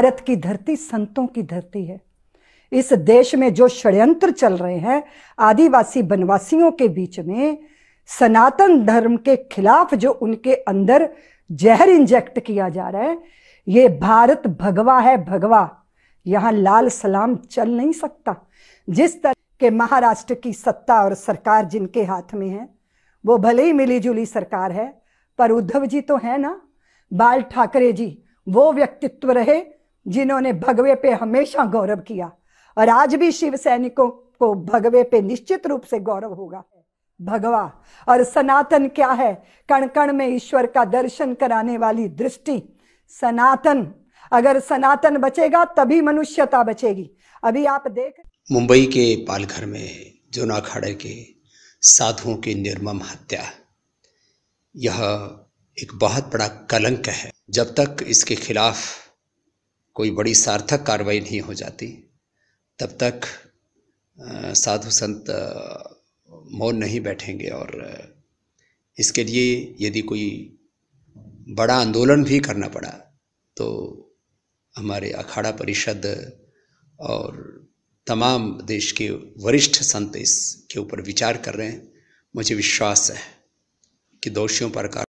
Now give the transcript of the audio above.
भारत की धरती संतों की धरती है इस देश में जो षड्यंत्र चल रहे हैं आदिवासी वनवासियों के बीच में सनातन धर्म के खिलाफ जो उनके अंदर जहर इंजेक्ट किया जा रहा है ये भारत भगवा है भगवा यहाँ लाल सलाम चल नहीं सकता जिस तरह के महाराष्ट्र की सत्ता और सरकार जिनके हाथ में है वो भले ही मिलीजुली सरकार है पर उद्धव जी तो है ना बाल ठाकरे जी वो व्यक्तित्व रहे जिन्होंने भगवे पे हमेशा गौरव किया और आज भी शिव सैनिकों को भगवे पे निश्चित रूप से गौरव होगा भगवा और सनातन क्या है कण कण में ईश्वर का दर्शन कराने वाली दृष्टि सनातन अगर सनातन बचेगा तभी मनुष्यता बचेगी अभी आप देख मुंबई के पालघर में जोना खाड़े के साधुओं की निर्मम हत्या यह एक बहुत बड़ा कलंक है जब तक इसके खिलाफ कोई बड़ी सार्थक कार्रवाई नहीं हो जाती तब तक साधु संत मौन नहीं बैठेंगे और इसके लिए यदि कोई बड़ा आंदोलन भी करना पड़ा तो हमारे अखाड़ा परिषद और तमाम देश के वरिष्ठ संत इसके ऊपर विचार कर रहे हैं मुझे विश्वास है कि दोषियों पर